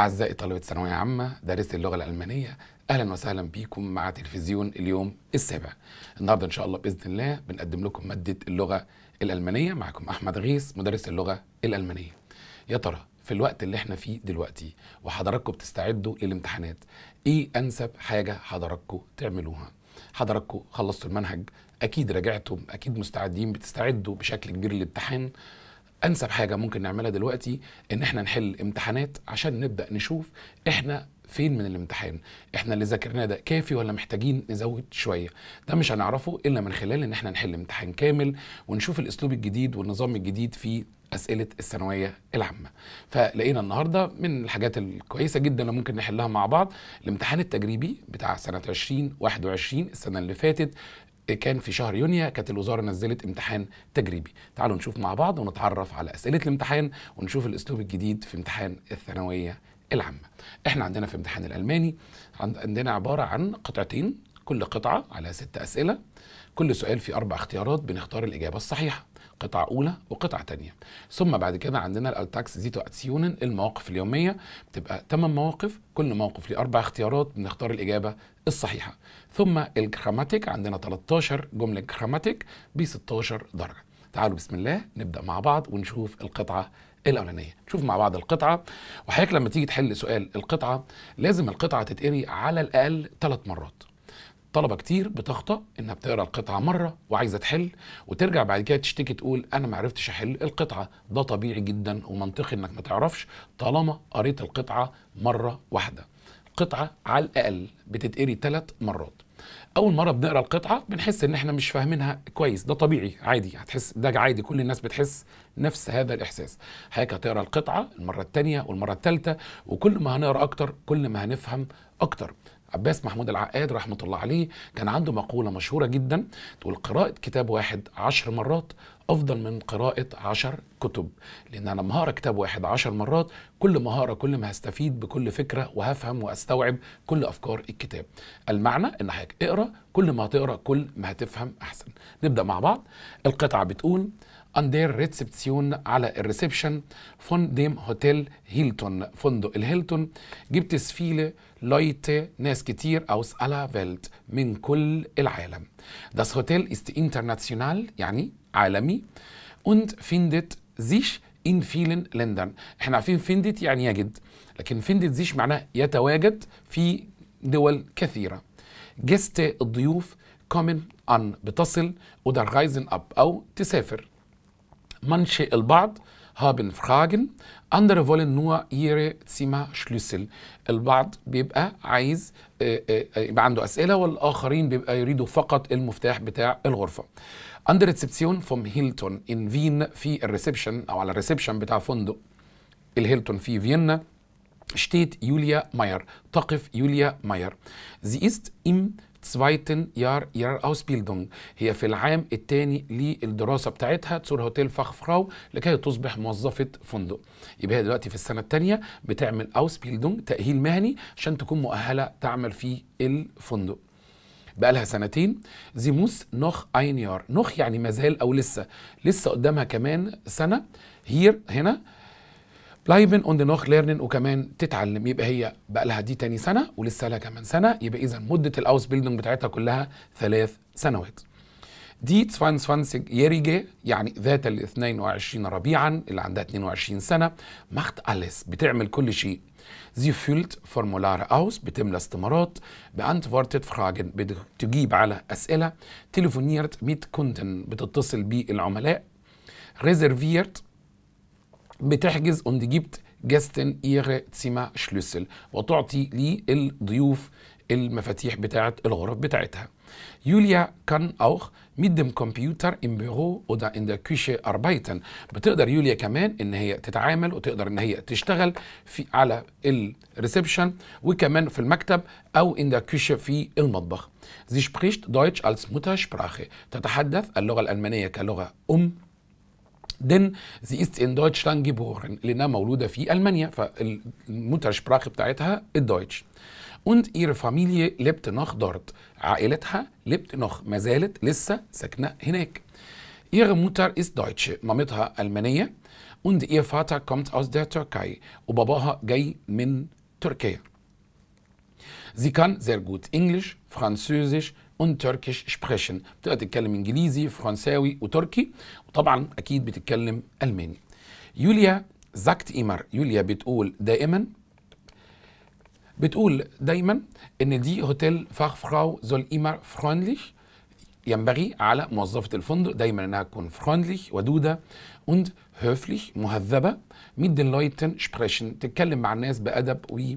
أعزائي طلبة ثانوية عامة دارسي اللغة الألمانية أهلا وسهلا بيكم مع تلفزيون اليوم السابع النهاردة إن شاء الله بإذن الله بنقدم لكم مادة اللغة الألمانية معكم أحمد غيث مدرس اللغة الألمانية يا ترى في الوقت اللي احنا فيه دلوقتي وحضراتكم بتستعدوا للامتحانات ايه انسب حاجه حضراتكم تعملوها حضراتكم خلصتوا المنهج اكيد رجعتم اكيد مستعدين بتستعدوا بشكل كبير للامتحان انسب حاجه ممكن نعملها دلوقتي ان احنا نحل امتحانات عشان نبدا نشوف احنا فين من الامتحان احنا اللي ذاكرناه ده كافي ولا محتاجين نزود شويه ده مش هنعرفه الا من خلال ان احنا نحل امتحان كامل ونشوف الاسلوب الجديد والنظام الجديد في اسئله الثانويه العامه فلقينا النهارده من الحاجات الكويسه جدا اللي ممكن نحلها مع بعض الامتحان التجريبي بتاع سنه 2021 السنه اللي فاتت كان في شهر يونيو كانت الوزاره نزلت امتحان تجريبي تعالوا نشوف مع بعض ونتعرف على اسئله الامتحان ونشوف الاسلوب الجديد في امتحان الثانويه العامه احنا عندنا في امتحان الالماني عندنا عباره عن قطعتين كل قطعه على ست اسئله كل سؤال فيه اربع اختيارات بنختار الاجابه الصحيحه قطعة أولى وقطعة تانية ثم بعد كده عندنا الالتاكس زيتو اتسيونن المواقف اليومية بتبقى 8 مواقف كل موقف ليه أربع اختيارات بنختار الإجابة الصحيحة ثم الجراماتيك عندنا 13 جملة جراماتيك ب 16 درجة تعالوا بسم الله نبدأ مع بعض ونشوف القطعة الاولانيه نشوف مع بعض القطعه وحضرتك لما تيجي تحل سؤال القطعه لازم القطعه تتقري على الاقل ثلاث مرات طلبه كتير بتخطأ انها بتقرا القطعه مره وعايزه تحل وترجع بعد كده تشتكي تقول انا ما عرفتش احل القطعه ده طبيعي جدا ومنطقي انك ما تعرفش طالما قريت القطعه مره واحده القطعه على الاقل بتتقري ثلاث مرات اول مره بنقرا القطعه بنحس ان احنا مش فاهمينها كويس ده طبيعي عادي هتحس ده عادي كل الناس بتحس نفس هذا الاحساس حضرتك هتقرا القطعه المره الثانيه والمره الثالثه وكل ما هنقرا اكتر كل ما هنفهم اكتر عباس محمود العقاد رحمة الله عليه كان عنده مقولة مشهورة جدا تقول قراءة كتاب واحد عشر مرات أفضل من قراءة عشر كتب لأن أنا لما هقرا كتاب واحد عشر مرات كل ما هقرا كل ما هستفيد بكل فكرة وهفهم وأستوعب كل أفكار الكتاب المعنى إن حضرتك اقرا كل ما هتقرا كل ما هتفهم أحسن نبدأ مع بعض القطعة بتقول an der Rezeption على الريسبشن von dem Hotel Hilton فندق الهيلتون gibt es viele Leute ناس كتير aus aller Welt من كل العالم das Hotel ist international يعني عالمي und findet sich in vielen Ländern احنا عارفين findet يعني يجد لكن findet sich معناه يتواجد في دول كثيرة جست الضيوف kommen an بتصل oder reisen ab أو تسافر manche البعض haben Fragen, andere wollen nur ihre Zimmerschlüssel. البعض بيبقى عايز آه، آه، آه، يبقى عنده أسئلة والآخرين بيبقى يريدوا فقط المفتاح بتاع الغرفة. عند ريسبسيون فوم هيلتون ان فين في الريسبشن أو على الريسبشن بتاع فندق الهيلتون في فيينا steht Julia Meyer. تقف Julia Meyer. Sie ist im Zweiten Jahr Ihrer Ausbildung هي في العام الثاني للدراسة بتاعتها تصور هوتيل فخفراو لكي تصبح موظفة فندق يبقى هي دلوقتي في السنة الثانية بتعمل Ausbildung تأهيل مهني عشان تكون مؤهلة تعمل في الفندق بقى لها سنتين زي موس نوخ اين يار نوخ يعني مازال او لسه لسه قدامها كمان سنه هير هنا بلايبن اون دنوخ ليرنين وكمان تتعلم يبقى هي بقى لها دي تاني سنه ولسه لها كمان سنه يبقى اذا مده الاوس بيلدنج بتاعتها كلها ثلاث سنوات دي تسفان سفانسج يريجي يعني ذات ال 22 ربيعا اللي عندها 22 سنه ماخت أليس بتعمل كل شيء زي فيلت فورمولار اوس بتملى استمارات بانتفارتد فراجن بتجيب على اسئله تليفونيرت ميت كونتن بتتصل بالعملاء ريزرفيرت بتحجز und gibt gestern ihre Schlüssel وتعطي للضيوف المفاتيح بتاعة الغرف بتاعتها. يوليا كان auch mit dem Computer im Büro oder in der Küche arbeiten. بتقدر يوليا كمان ان هي تتعامل وتقدر ان هي تشتغل في على الريسبشن وكمان في المكتب او in der Küche في المطبخ. Sie spricht Deutsch als Muttersprache. تتحدث اللغة الألمانية كلغة أم denn sie ist in Deutschland geboren. Lena Mauluda في ألمانيا فالمترجمة بتاعتها Deutsch. Und ihre Familie lebte noch dort. عائلتها lebt noch, ما زالت لسه ساكنة هناك. Ihre Mutter ist Deutsche, مامتها ألمانية und ihr Vater kommt aus der Türkei وباباها جاي من تركيا. Sie kann sehr gut Englisch, Französisch, اون تركيش سبريشن بتقدر تتكلم انجليزي فرنساوي وتركي وطبعا اكيد بتتكلم الماني يوليا زاكت ايمر يوليا بتقول دائما بتقول دايما ان دي هوتيل فاخ فراو زول ايمر فرونليش ينبغي على موظفة الفندق دايما انها تكون فرونليش ودودة und هوفليش مهذبة ميد den Leuten تتكلم مع الناس بأدب و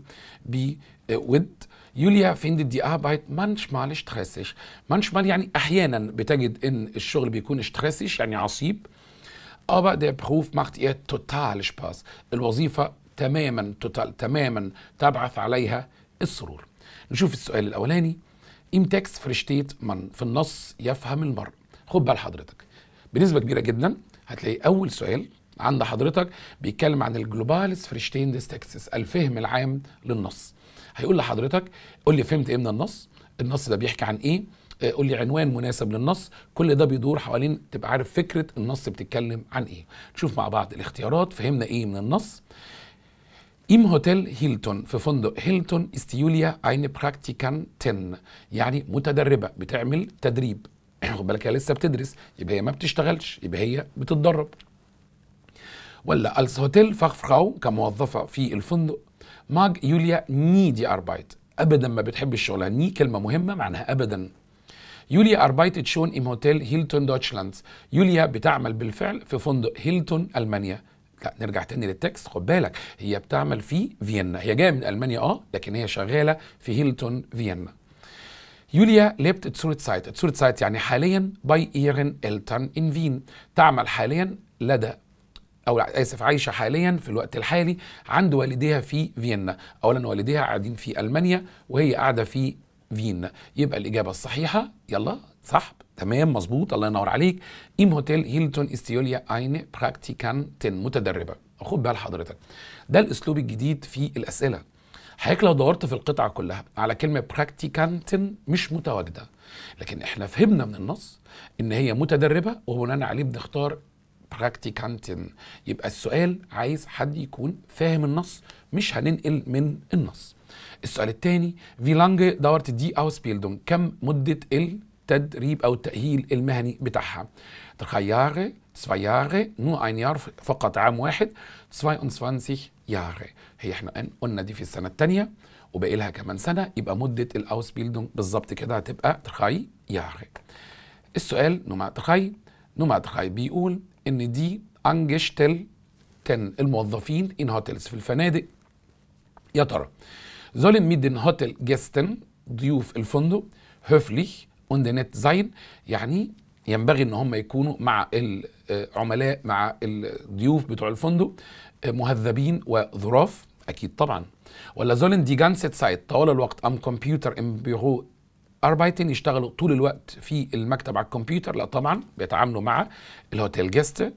ود يوليا اربايت مانش مال ستريسش مانش مال يعني أحيانا بتجد إن الشغل بيكون ستريسش يعني عصيب ابا دي بروف ماخت ايه توتال سباس الوظيفة تماما توتال تماما تبعث عليها السرور نشوف السؤال الأولاني ام تكست فرشتيت من في النص يفهم المرء خد بال حضرتك بنسبة كبيرة جدا هتلاقي اول سؤال عند حضرتك بيتكلم عن الجلوبالس فريشتين ديستكسس الفهم العام للنص هيقول لحضرتك قول لي فهمت ايه من النص النص ده بيحكي عن ايه آه، قول لي عنوان مناسب للنص كل ده بيدور حوالين تبقى عارف فكره النص بتتكلم عن ايه نشوف مع بعض الاختيارات فهمنا ايه من النص ام هوتيل هيلتون في فندق هيلتون استيوليا اين براكتيكان تن يعني متدربة بتعمل تدريب خد بالك هي لسه بتدرس يبقى هي ما بتشتغلش يبقى هي بتتدرب ولا هوتيل Hotelfachfrau كموظفه في الفندق ماج يوليا نيدي اربايت ابدا ما بتحب الشغل ني كلمه مهمه معناها ابدا يوليا اربايتت شون ام هوتيل هيلتون دوتشلاند يوليا بتعمل بالفعل في فندق هيلتون المانيا لا نرجع تاني للتكست خد بالك هي بتعمل في فيينا هي جايه من المانيا اه لكن هي شغاله في هيلتون فيينا يوليا ليبت اتسورت سايت اتسورت سايت يعني حاليا باي ايرن التن ان فين تعمل حاليا لدى او اسف عايشه حاليا في الوقت الحالي عند والديها في فيينا اولا والديها قاعدين في المانيا وهي قاعده في فيينا يبقى الاجابه الصحيحه يلا صح تمام مظبوط الله ينور عليك ام هوتيل هيلتون استيوليا اين براكتيكانتن متدربه خد بال حضرتك ده الاسلوب الجديد في الاسئله حضرتك لو دورت في القطعه كلها على كلمه براكتيكانتن مش متواجده لكن احنا فهمنا من النص ان هي متدربه وبناء عليه بنختار براكتيكانتن يبقى السؤال عايز حد يكون فاهم النص مش هننقل من النص السؤال الثاني في لانج دورت دي اوسبيلدون كم مده ال التدريب أو التأهيل المهني بتاعها drei ياري، zwei Jahre, nur ein Jahr فقط عام واحد 22 Jahre هي احنا قلنا دي في السنة الثانية وباقي لها كمان سنة يبقى مدة الأوسبيلدونج بالظبط كده هتبقى drei ياري السؤال نمرة 3 نمرة 3 بيقول إن دي أنجشتل تن الموظفين إن هوتيلز في الفنادق يا ترى زولن ميدن هوتيل جيستن ضيوف الفندق هوفليخ اون ذا نت زين يعني ينبغي ان هم يكونوا مع العملاء آه، مع الضيوف بتوع الفندق آه، مهذبين وظراف اكيد طبعا ولا زولن دي جانسيت سايت طوال الوقت ام كمبيوتر ام بيرو اربايتين يشتغلوا طول الوقت في المكتب على الكمبيوتر لا طبعا بيتعاملوا مع الهوتيل جيست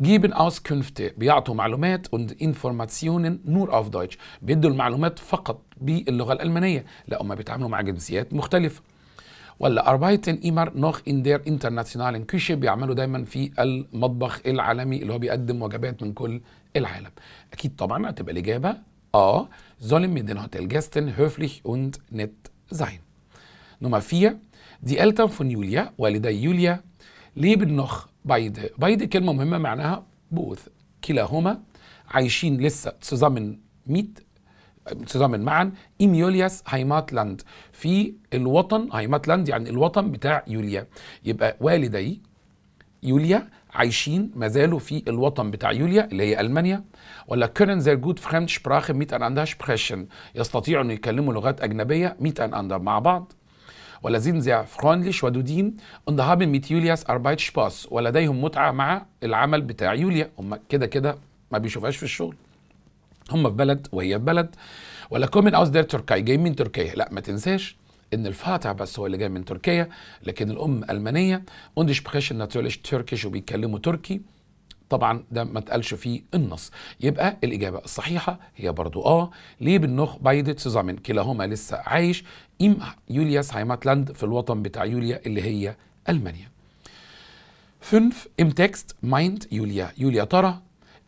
جيبن اوس auskünfte بيعطوا معلومات und Informationen نور اوف دويتش بيدوا المعلومات فقط باللغة الألمانية لا هم بيتعاملوا مع جنسيات مختلفة ولا أربايتن إيمر نوخ إن دير إن كوشي بيعملوا دايما في المطبخ العالمي اللي هو بيقدم وجبات من كل العالم أكيد طبعا هتبقى الإجابة آه sollen دين هوتيل جاستن هوفليش und نت sein. نمرة 4. دي ألتا فون يوليا والدي يوليا, leben نوخ بايد بايد كلمة مهمة معناها بوث. كلاهما عايشين لسه zusammen ميت تضمن معا ايميوليس يولياس هايماتلاند في الوطن هايماتلاند يعني الوطن بتاع يوليا يبقى والدي يوليا عايشين ما زالوا في الوطن بتاع يوليا اللي هي المانيا ولا جود sehr gut ميت ان miteinander sprechen يستطيعوا ان يتكلموا لغات اجنبيه ميت ان اندر مع بعض ولا زين زي فرونليش ودودين اند haben ميت Julias اربايت شباس ولديهم متعه مع العمل بتاع يوليا هم كده كده ما بيشوفهاش في الشغل هم في بلد وهي في بلد ولا كومن اوز دير تركيا جايين من تركيا لا ما تنساش ان الفاتح بس هو اللي جاي من تركيا لكن الام المانيه und sprechen natürlich تركيش وبيتكلموا تركي طبعا ده ما اتقالش فيه النص يبقى الاجابه الصحيحه هي برضو اه ليه بنخ بايدت سوزامن كلاهما لسه عايش ام يولياس هايماتلاند في الوطن بتاع يوليا اللي هي المانيا 5 ام تكست مايند يوليا يوليا ترى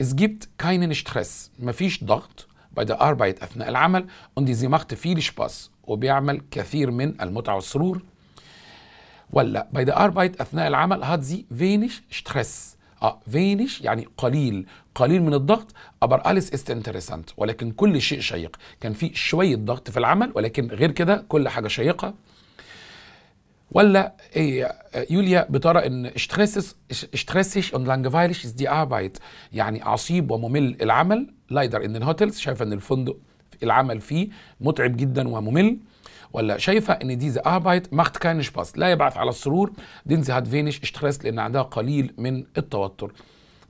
Es gibt keinen Stress, مفيش ضغط bei der Arbeit أثناء العمل und sie macht viel Spaß وبيعمل كثير من المتعة والسرور ولا bei der Arbeit أثناء العمل hat sie wenig Stress اه wenig يعني قليل قليل من الضغط aber alles ist interessant ولكن كل شيء شيق كان في شوية ضغط في العمل ولكن غير كده كل حاجة شيقة ولا إيه، يوليا بترى ان Stresses, اند und دي ist يعني عصيب وممل العمل لايدر ان den شايفه ان الفندق العمل فيه متعب جدا وممل ولا شايفه ان ذا اربايت ماخت كانش باس لا يبعث على السرور دينزي هات فينش اشتريس لان عندها قليل من التوتر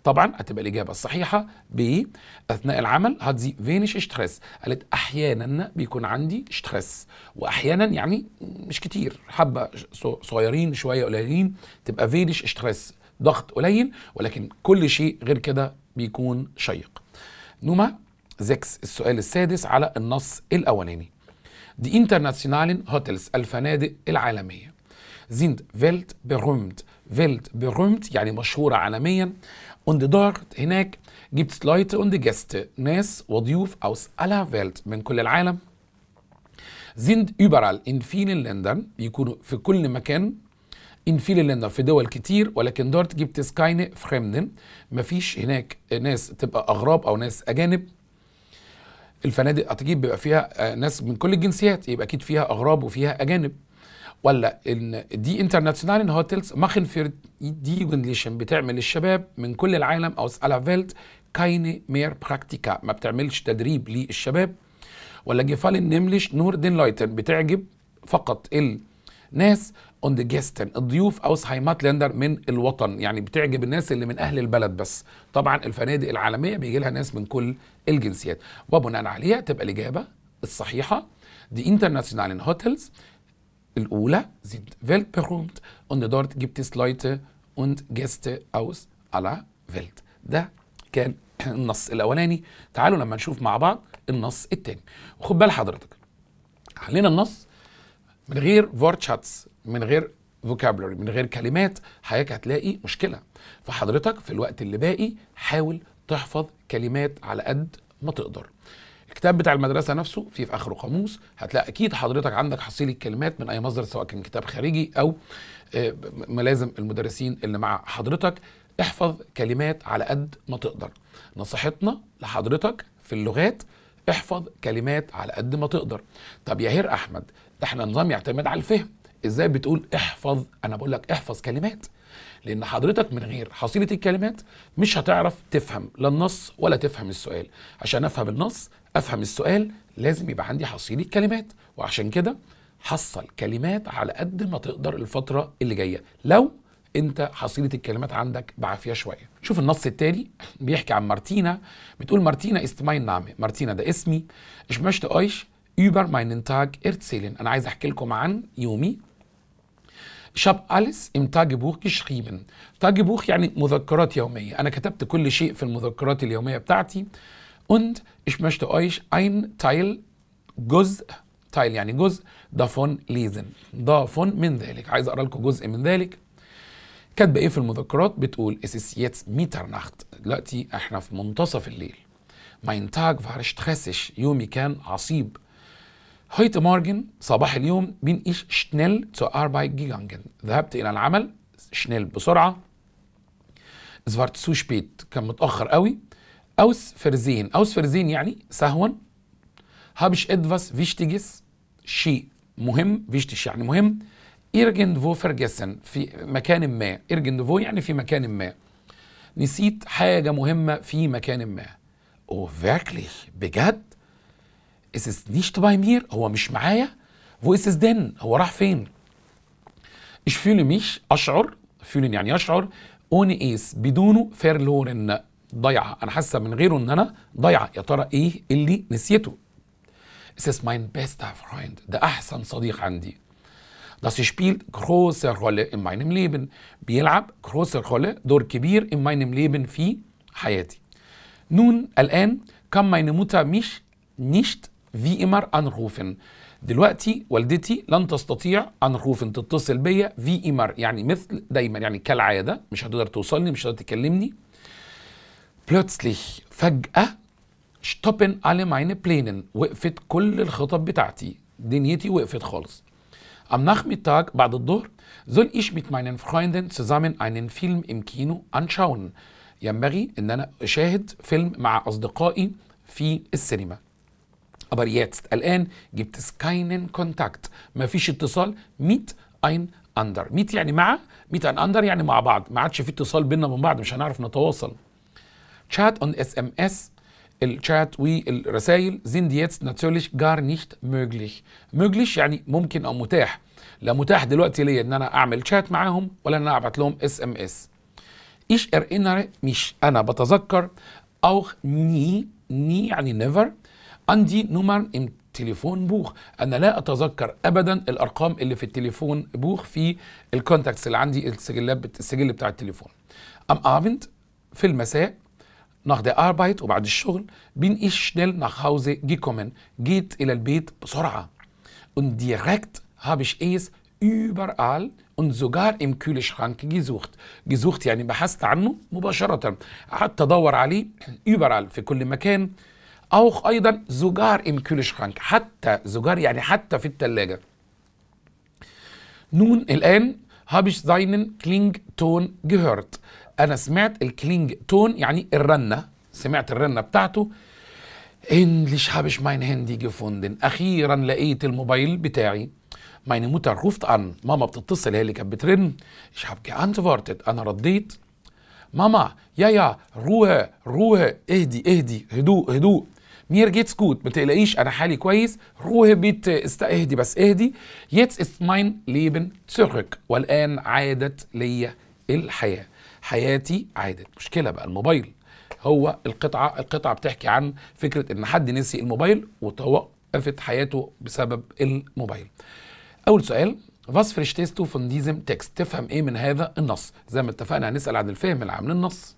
طبعا هتبقى الاجابه الصحيحه ب اثناء العمل هات زي فينش ستريس قالت احيانا بيكون عندي ستريس واحيانا يعني مش كتير حبه صغيرين شويه قليلين تبقى فينش ستريس ضغط قليل ولكن كل شيء غير كده بيكون شيق نوما زكس السؤال السادس على النص الاولاني دي انترناسيونالين هوتيلز الفنادق العالميه زيند فيلت بيرومت فيلت بيرومت يعني مشهورة عالميا Und دارت هناك جبت Leute und Gäste ناس وضيوف aus aller Welt من كل العالم sind überall in vielen Ländern بيكونوا في كل مكان in vielen Ländern في دول كتير ولكن dort gibt es keine Fremden مفيش هناك ناس تبقى أغراب أو ناس أجانب الفنادق أكيد بيبقى فيها ناس من كل الجنسيات يبقى أكيد فيها أغراب وفيها أجانب ولا ان دي انترناشونال هوتيلز ماخن فير دي جونليشن بتعمل الشباب من كل العالم او على فيلت كاين مير براكتيكا ما بتعملش تدريب للشباب ولا جيفالن نملش نور دين لايتن بتعجب فقط الناس اون ذا جيستن الضيوف اوس هايمات لاندر من الوطن يعني بتعجب الناس اللي من اهل البلد بس طبعا الفنادق العالميه بيجي لها ناس من كل الجنسيات وبناء عليها تبقى الاجابه الصحيحه دي انترناشونال هوتيلز الأولى sind weltberühmt und dort gibt es Leute und Gäste aus aller Welt ده كان النص الاولاني تعالوا لما نشوف مع بعض النص الثاني. وخد بال حضرتك علينا النص من غير فورتشاتس من غير فوكابلري من غير كلمات حضرتك هتلاقي مشكله فحضرتك في الوقت اللي باقي حاول تحفظ كلمات على قد ما تقدر الكتاب بتاع المدرسه نفسه فيه في اخره قاموس هتلاقي اكيد حضرتك عندك حصيله كلمات من اي مصدر سواء كان كتاب خارجي او آه، ملازم المدرسين اللي مع حضرتك احفظ كلمات على قد ما تقدر نصيحتنا لحضرتك في اللغات احفظ كلمات على قد ما تقدر طب يا هير احمد احنا نظام يعتمد على الفهم ازاي بتقول احفظ انا بقول لك احفظ كلمات لان حضرتك من غير حصيله الكلمات مش هتعرف تفهم لا النص ولا تفهم السؤال عشان افهم النص افهم السؤال لازم يبقى عندي حصيله كلمات وعشان كده حصل كلمات على قد ما تقدر الفتره اللي جايه لو انت حصيله الكلمات عندك بعافيه شويه شوف النص التالي بيحكي عن مارتينا بتقول مارتينا است ماين نامي مارتينا ده اسمي اشمشت ايش ايبر über meinen Tag انا عايز احكي لكم عن يومي Ich habe alles im Tagebuch geschrieben. Tagebuch يعني مذكرات يومية. أنا كتبت كل شيء في المذكرات اليومية بتاعتي. Und ich möchte euch ein Teil جزء Teil يعني جزء davon lesen. davon من ذلك. عايز أقرأ لكم جزء من ذلك. كاتبة إيه في المذكرات؟ بتقول es ist jetzt Mitternacht. دلوقتي إحنا في منتصف الليل. Mein Tag war stressig. يومي كان عصيب. هايت مارجن صباح اليوم بين ايش شنل تو اربعي جيجانجن ذهبت الى العمل شنل بسرعة زفرت سو شبيت كان متأخر قوي اوس فرزين اوس فرزين يعني سهوا هابش ادفاس فيشتيجس شيء مهم فيشتيش يعني مهم ارجن فو فرجسن في مكان ما ارجن فو يعني في مكان ما نسيت حاجة مهمة في مكان ما او فاكلي بجد Is es nicht bei mir? هو مش معايا؟ Wo ist es denn? هو راح فين؟ Ich fühle mich أشعر fühlen يعني أشعر ohne es بدونه verloren ضيعة أنا حاسة من غيره إن أنا ضيعة يا ترى إيه اللي نسيته؟ Es ist mein bester Freund ده أحسن صديق عندي Das spielt große Rolle in meinem Leben. بيلعب große Rolle دور كبير in meinem Leben في حياتي. Nun الآن kann meine Mutter mich nicht في إمر أنروفن دلوقتي والدتي لن تستطيع أنروفن تتصل بيا في إمر يعني مثل دايما يعني كالعادة مش هتقدر توصلني مش هتقدر تكلمني بلوتسليخ فجأة شتوبن على ماين بلينن وقفت كل الخطب بتاعتي دنيتي وقفت خالص Am تاج بعد الظهر soll ich mit meinen Freunden zusammen einen Film im Kino anschauen. ينبغي ان انا اشاهد فيلم مع اصدقائي في السينما. aber jetzt الآن gibt es keinen Kontakt ما فيش اتصال mit ander. mit يعني مع mit ander يعني مع بعض ما عادش في اتصال بينا من بعض مش هنعرف نتواصل Chat und SMS الشات والرسائل sind jetzt natürlich gar nicht möglich möglich يعني ممكن أو متاح لا متاح دلوقتي ليا ان انا اعمل شات معاهم ولا ان انا ابعت لهم اس ام اس ich erinnere mich انا بتذكر auch nie nie يعني never عندي نمر تليفون بوخ انا لا اتذكر ابدا الارقام اللي في التليفون بوخ في الكونتاكتس اللي عندي السجلات السجل بتاع التليفون ام ابند في المساء nach اربايت وبعد الشغل ايش ich schnell هاوزي جي كومن جيت الى البيت بسرعه ان ديريكت هابش ايس überall und sogar im Kühlschrank gesucht gesucht يعني بحثت عنه مباشره قعدت ادور عليه überall في كل مكان او ايضا زجار ام كولشخانك حتى زجار يعني حتى في الثلاجه نون الان هابش زاينن كلينج تون جهرت انا سمعت الكلينج تون يعني الرنه سمعت الرنه بتاعته Endlich habe ماين mein Handy أخيرا لقيت الموبايل بتاعي. ماين موتر روفت أن ماما بتتصل هي اللي كانت بترن. Ich أنت geantwortet. أنا رديت. ماما يا يا روح روح اهدي اهدي هدوء هدوء. نير جيتس جود ما تقلقيش انا حالي كويس روه بيت است... اهدي بس اهدي يتس است ماين ليبن تسرك والان عادت ليا الحياه حياتي عادت مشكله بقى الموبايل هو القطعه القطعه بتحكي عن فكره ان حد نسي الموبايل وتوقفت حياته بسبب الموبايل اول سؤال فاس verstehst du von diesem تفهم ايه من هذا النص؟ زي ما اتفقنا هنسال عن الفهم العام للنص.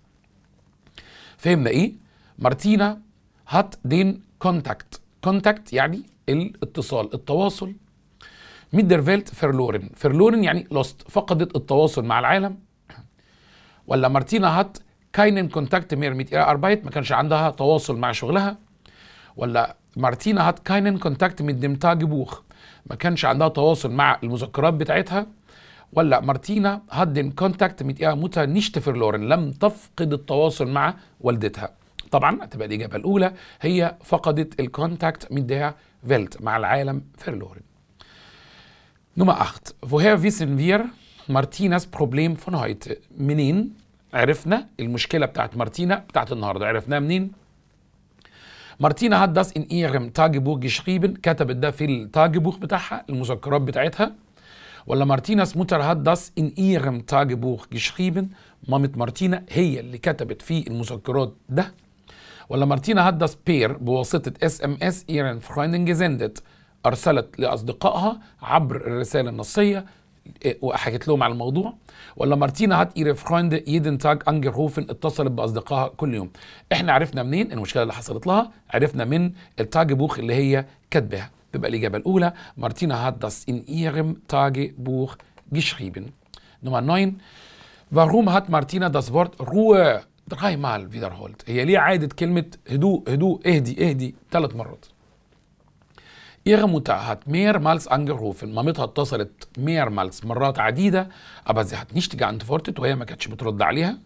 فهمنا ايه؟ مارتينا هات دين كونتاكت كونتاكت يعني الاتصال التواصل ميدرفيلت فيرلورن فيرلورن يعني لوست فقدت التواصل مع العالم ولا مارتينا هات كاينن كونتاكت مير ميت اربايت ما كانش عندها تواصل مع شغلها ولا مارتينا هات كاينن كونتاكت ميت دمتاج بوخ ما كانش عندها تواصل مع المذكرات بتاعتها ولا مارتينا هات دين كونتاكت ميت اير متى نيشت فيرلورن لم تفقد التواصل مع والدتها طبعا تبقى الاجابه الاولى هي فقدت الكونتاكت من der فيلت مع العالم فيرلورن نمرة 8 فوهير فيسن فير مارتيناس بروبليم فون هايت منين عرفنا المشكله بتاعت مارتينا بتاعت النهارده عرفناها منين مارتينا hat ان ايرم تاج Tagebuch geschrieben كتبت ده في التاجبوخ بتاعها المذكرات بتاعتها ولا مارتيناس موتر hat ان ايرم تاج Tagebuch geschrieben مامت مارتينا هي اللي كتبت في المذكرات ده ولا مارتينا هدس بير بواسطة اس ام اس ايرن فرايننج زندت أرسلت لأصدقائها عبر الرسالة النصية إيه، وحكت لهم على الموضوع ولا مارتينا هات إيري فرايند يدن تاج أنجر هوفن اتصلت بأصدقائها كل يوم احنا عرفنا منين المشكلة اللي حصلت لها عرفنا من التاج بوخ اللي هي كاتباها تبقى الإجابة الأولى مارتينا هات داس إن إيرم تاج بوخ جشريبن نمرة 9 Warum hat Martina das Wort Ruhe دراي مع الفيدر هولد هي ليه عادت كلمة هدوء هدوء اهدي اهدي ثلاث مرات Ihre Mutter hat mehrmals angerufen. مامتها اتصلت mehrmals مرات عديدة aber sie hat nicht geantwortet وهي ما كانتش بترد عليها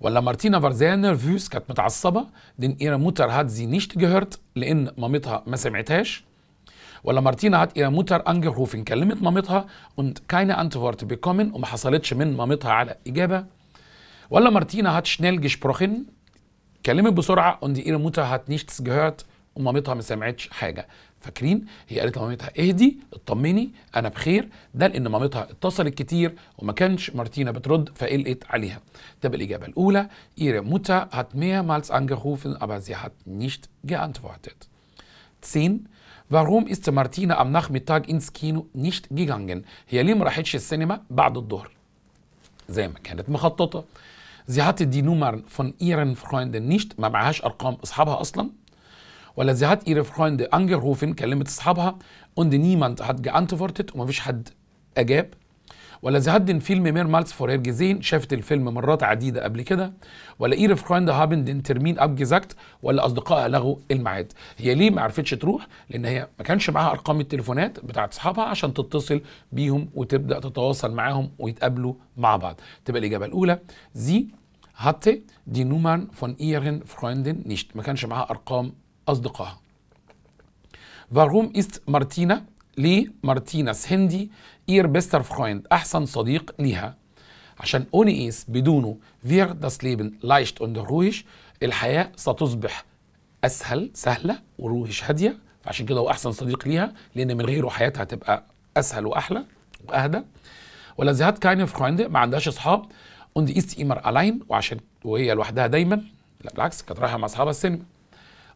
ولا مارتينا فارزان sehr كانت متعصبة لان ihre Mutter hat sie nicht gehört لأن مامتها ما سمعتهاش ولا مارتينا hat ihre Mutter angerufen كلمت مامتها und keine أنتفورت بيكومن وما حصلتش من مامتها على إجابة ولا مارتينا هات شنيل جشبروخن اتكلمت بسرعه und ihre موتا هات نيشتس جهرت ومامتها ما سمعتش حاجه فاكرين هي قالت لمامتها اهدي اطمني انا بخير ده لان مامتها اتصلت كتير وما كانش مارتينا بترد فقلقت عليها طب الاجابه الاولى ihre هات ميا مالز انجروفن aber sie hat nicht geantwortet 10 Warum ist Martina am Nachmittag ins Kino nicht gegangen? هي ليه ما راحتش السينما بعد الظهر؟ زي ما كانت مخططه. sie hatte die Nummern von ihren Freunden nicht weil sie hat ihre Freunde angerufen كلمت und niemand hat geantwortet und مفيش hat ergeben. ولا هادن فيلم مير مالتس فور جزين شافت الفيلم مرات عديدة قبل كده ولا اير كرايند هابن دين ترمين أب جزاكت ولا أصدقائها لغوا الميعاد هي ليه ما عرفتش تروح لأن هي ما كانش معاها أرقام التليفونات بتاعت أصحابها عشان تتصل بيهم وتبدأ تتواصل معاهم ويتقابلوا مع بعض تبقى الإجابة الأولى زي هاتي دي نومان فون ايرن Freunden نيشت ما كانش معاها أرقام أصدقائها Warum ist Martina لمارتيناس هندي اير بيستر فرويند احسن صديق ليها عشان اوني ايس بدونه فير داس ليبن لايشت اند رويش الحياه ستصبح اسهل سهله ورويش هاديه فعشان كده هو احسن صديق ليها لان من غيره حياتها هتبقى اسهل واحلى واهدى ولا زي هات كاين فرويند ما عندهاش اصحاب und ايست ايمر الاين وعشان وهي لوحدها دايما لا بالعكس كانت رايحه مع اصحابها السينما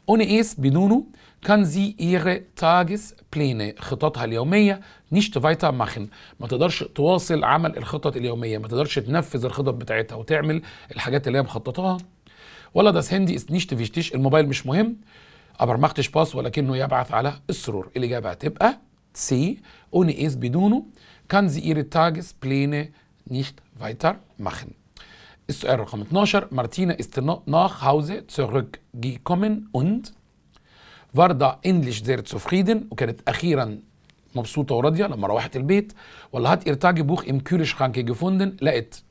Ohne es, bedunu kann sie ihre Tagespläne, خططها اليومية, nicht weitermachen. ما تقدرش تواصل عمل الخطط اليومية، ما تقدرش تنفذ الخطط بتاعتها وتعمل الحاجات اللي هي مخططاها. ولا das Handy ist nicht wichtig, الموبايل مش مهم. aber macht Spaß ولكنه يبعث على السرور. الإجابة هتبقى C. Ohne es, bedunu kann sie ihre Tagespläne nicht weitermachen. السؤال رقم 12 مارتينا ist nach Hause zurückgekommen und war فاردا انجلش زير zufrieden وكانت أخيرا مبسوطة وراضية لما روحت البيت ولا هات ارتاجي بوخ ام كيرش خانكي جفوندن لقت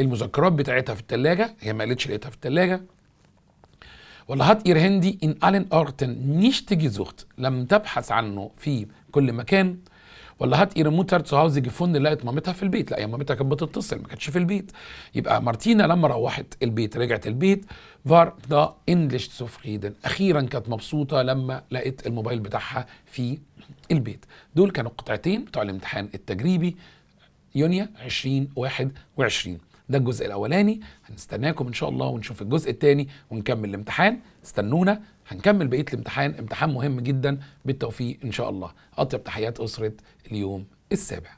المذكرات بتاعتها في التلاجة هي ما قالتش لقيتها في التلاجة ولا هات ihr هندي ان allen اورتن nicht gesucht لم تبحث عنه في كل مكان ولا هات ihre Mutter zu gefunden لقت مامتها في البيت لا هي مامتها كانت بتتصل ما كانتش في البيت يبقى مارتينا لما روحت البيت رجعت البيت فار دا انجلش endlich فريدن اخيرا كانت مبسوطه لما لقت الموبايل بتاعها في البيت دول كانوا قطعتين بتوع الامتحان التجريبي يونيو 2021 ده الجزء الاولاني هنستناكم ان شاء الله ونشوف الجزء الثاني ونكمل الامتحان استنونا هنكمل بقيه الامتحان امتحان مهم جدا بالتوفيق ان شاء الله اطيب تحيات اسره اليوم السابع